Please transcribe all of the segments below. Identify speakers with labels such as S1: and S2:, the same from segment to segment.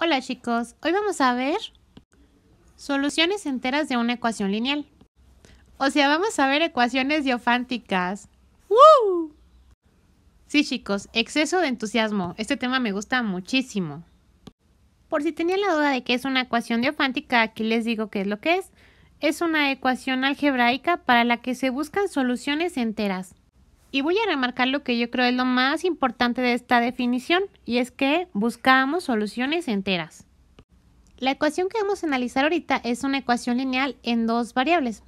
S1: Hola chicos, hoy vamos a ver soluciones enteras de una ecuación lineal. O sea, vamos a ver ecuaciones diofánticas. ¡Woo! Sí chicos, exceso de entusiasmo. Este tema me gusta muchísimo. Por si tenían la duda de qué es una ecuación diofántica, aquí les digo qué es lo que es. Es una ecuación algebraica para la que se buscan soluciones enteras. Y voy a remarcar lo que yo creo es lo más importante de esta definición, y es que buscamos soluciones enteras. La ecuación que vamos a analizar ahorita es una ecuación lineal en dos variables.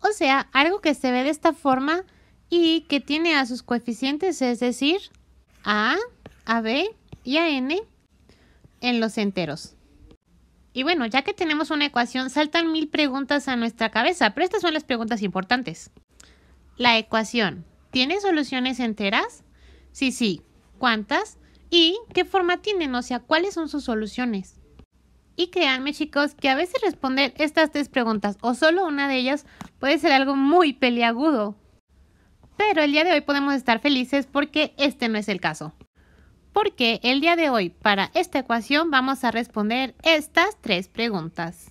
S1: O sea, algo que se ve de esta forma y que tiene a sus coeficientes, es decir, a, a b y a n en los enteros. Y bueno, ya que tenemos una ecuación, saltan mil preguntas a nuestra cabeza, pero estas son las preguntas importantes. La ecuación. ¿Tiene soluciones enteras? Sí, sí. ¿Cuántas? ¿Y qué forma tienen? O sea, ¿cuáles son sus soluciones? Y créanme chicos que a veces responder estas tres preguntas o solo una de ellas puede ser algo muy peliagudo. Pero el día de hoy podemos estar felices porque este no es el caso. Porque el día de hoy para esta ecuación vamos a responder estas tres preguntas.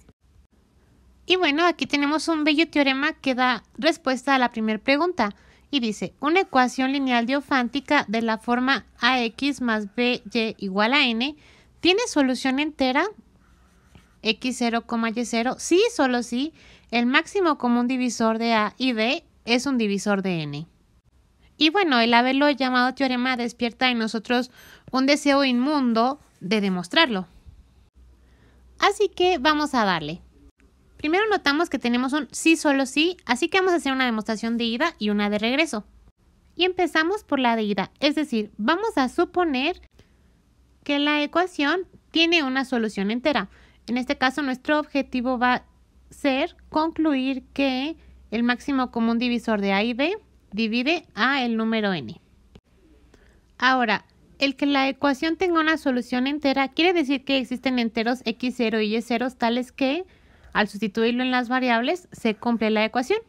S1: Y bueno, aquí tenemos un bello teorema que da respuesta a la primera pregunta y dice, una ecuación lineal diofántica de la forma AX más BY igual a N tiene solución entera X0, Y0. Sí, solo sí, el máximo común divisor de A y B es un divisor de N. Y bueno, el haberlo llamado teorema despierta en nosotros un deseo inmundo de demostrarlo. Así que vamos a darle. Primero notamos que tenemos un sí solo sí, así que vamos a hacer una demostración de ida y una de regreso. Y empezamos por la de ida, es decir, vamos a suponer que la ecuación tiene una solución entera. En este caso, nuestro objetivo va a ser concluir que el máximo común divisor de A y B divide a el número n. Ahora, el que la ecuación tenga una solución entera quiere decir que existen enteros x0 y y0 tales que al sustituirlo en las variables, se cumple la ecuación.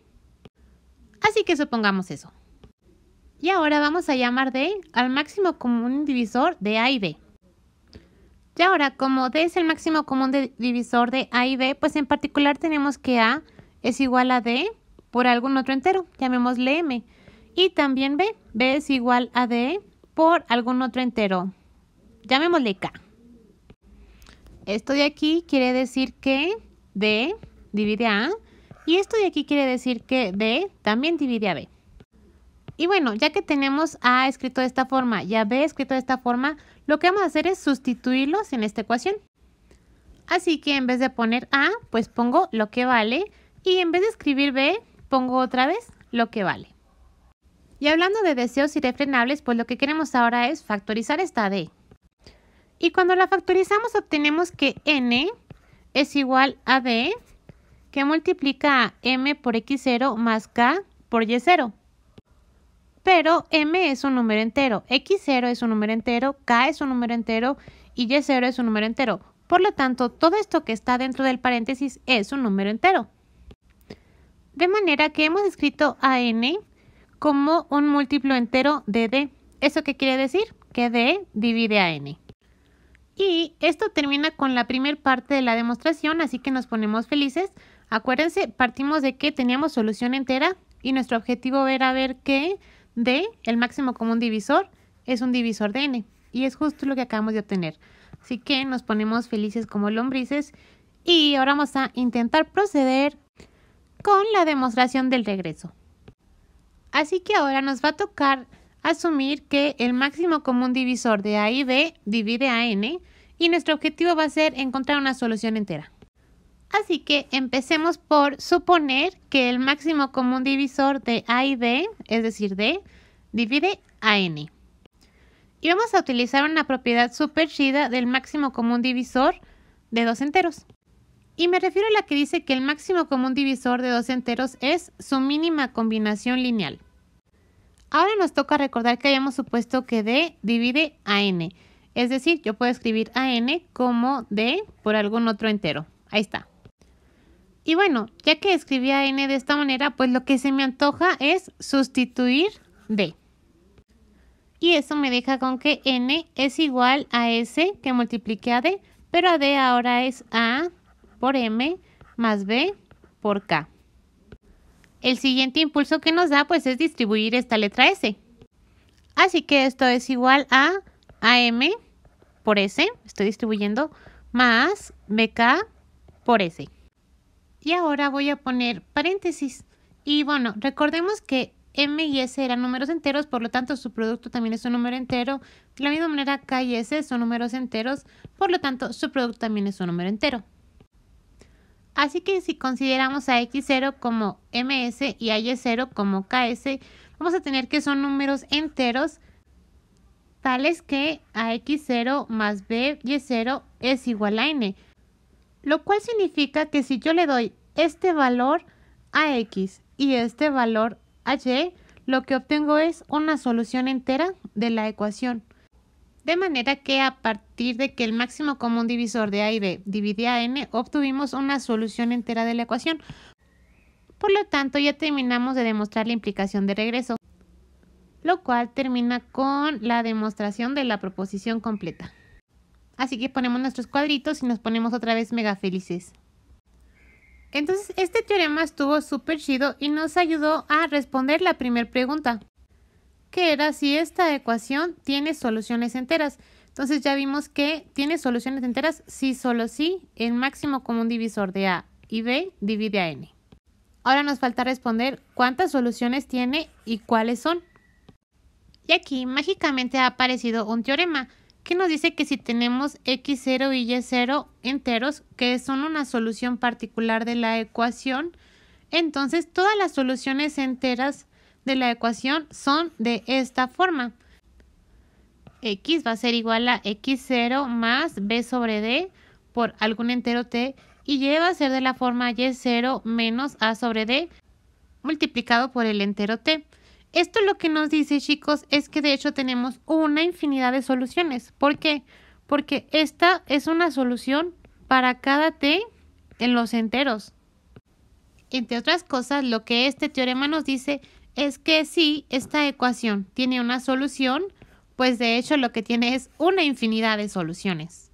S1: Así que supongamos eso. Y ahora vamos a llamar D al máximo común divisor de A y B. Y ahora, como D es el máximo común divisor de A y B, pues en particular tenemos que A es igual a D por algún otro entero, llamémosle M. Y también B, B es igual a D por algún otro entero, llamémosle K. Esto de aquí quiere decir que D divide a y esto de aquí quiere decir que B también divide a B. Y bueno, ya que tenemos A escrito de esta forma y a B escrito de esta forma, lo que vamos a hacer es sustituirlos en esta ecuación. Así que en vez de poner A, pues pongo lo que vale y en vez de escribir B, pongo otra vez lo que vale. Y hablando de deseos irrefrenables, pues lo que queremos ahora es factorizar esta D. Y cuando la factorizamos obtenemos que N es igual a B que multiplica a M por X0 más K por Y0. Pero M es un número entero, X0 es un número entero, K es un número entero y Y0 es un número entero. Por lo tanto, todo esto que está dentro del paréntesis es un número entero. De manera que hemos escrito a n como un múltiplo entero de d. ¿Eso qué quiere decir? Que d divide a n. Y esto termina con la primera parte de la demostración, así que nos ponemos felices. Acuérdense, partimos de que teníamos solución entera y nuestro objetivo era ver que D, el máximo común divisor, es un divisor de N. Y es justo lo que acabamos de obtener. Así que nos ponemos felices como lombrices y ahora vamos a intentar proceder con la demostración del regreso. Así que ahora nos va a tocar asumir que el máximo común divisor de A y B divide a n y nuestro objetivo va a ser encontrar una solución entera. Así que empecemos por suponer que el máximo común divisor de A y B, es decir, D, divide a n. Y vamos a utilizar una propiedad súper del máximo común divisor de dos enteros. Y me refiero a la que dice que el máximo común divisor de dos enteros es su mínima combinación lineal. Ahora nos toca recordar que habíamos supuesto que D divide a N. Es decir, yo puedo escribir a N como D por algún otro entero. Ahí está. Y bueno, ya que escribí a N de esta manera, pues lo que se me antoja es sustituir D. Y eso me deja con que N es igual a S que multiplique a D, pero a D ahora es A por M más B por K. El siguiente impulso que nos da pues es distribuir esta letra S. Así que esto es igual a AM por S, estoy distribuyendo, más BK por S. Y ahora voy a poner paréntesis. Y bueno, recordemos que M y S eran números enteros, por lo tanto su producto también es un número entero. De la misma manera K y S son números enteros, por lo tanto su producto también es un número entero. Así que si consideramos a X0 como MS y a Y0 como KS, vamos a tener que son números enteros tales que a X0 más B Y0 es igual a N. Lo cual significa que si yo le doy este valor a X y este valor a Y, lo que obtengo es una solución entera de la ecuación. De manera que a partir de que el máximo común divisor de A y B divide a n, obtuvimos una solución entera de la ecuación. Por lo tanto, ya terminamos de demostrar la implicación de regreso, lo cual termina con la demostración de la proposición completa. Así que ponemos nuestros cuadritos y nos ponemos otra vez mega felices. Entonces, este teorema estuvo súper chido y nos ayudó a responder la primera pregunta que era si esta ecuación tiene soluciones enteras. Entonces ya vimos que tiene soluciones enteras si solo si el máximo común divisor de A y B divide a N. Ahora nos falta responder cuántas soluciones tiene y cuáles son. Y aquí mágicamente ha aparecido un teorema que nos dice que si tenemos x0 y y0 enteros, que son una solución particular de la ecuación, entonces todas las soluciones enteras de la ecuación son de esta forma. X va a ser igual a X0 más B sobre D por algún entero T y Y va a ser de la forma Y0 menos A sobre D multiplicado por el entero T. Esto lo que nos dice, chicos, es que de hecho tenemos una infinidad de soluciones. ¿Por qué? Porque esta es una solución para cada T en los enteros entre otras cosas, lo que este teorema nos dice es que si esta ecuación tiene una solución, pues de hecho lo que tiene es una infinidad de soluciones.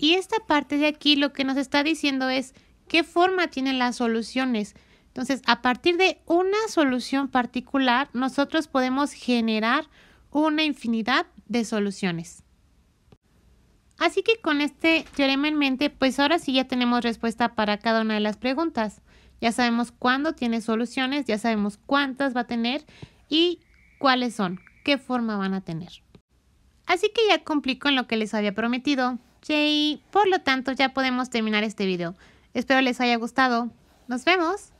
S1: Y esta parte de aquí lo que nos está diciendo es qué forma tienen las soluciones. Entonces, a partir de una solución particular, nosotros podemos generar una infinidad de soluciones. Así que con este teorema en mente, pues ahora sí ya tenemos respuesta para cada una de las preguntas. Ya sabemos cuándo tiene soluciones, ya sabemos cuántas va a tener y cuáles son, qué forma van a tener. Así que ya cumplí con lo que les había prometido. Y Por lo tanto, ya podemos terminar este video. Espero les haya gustado. Nos vemos.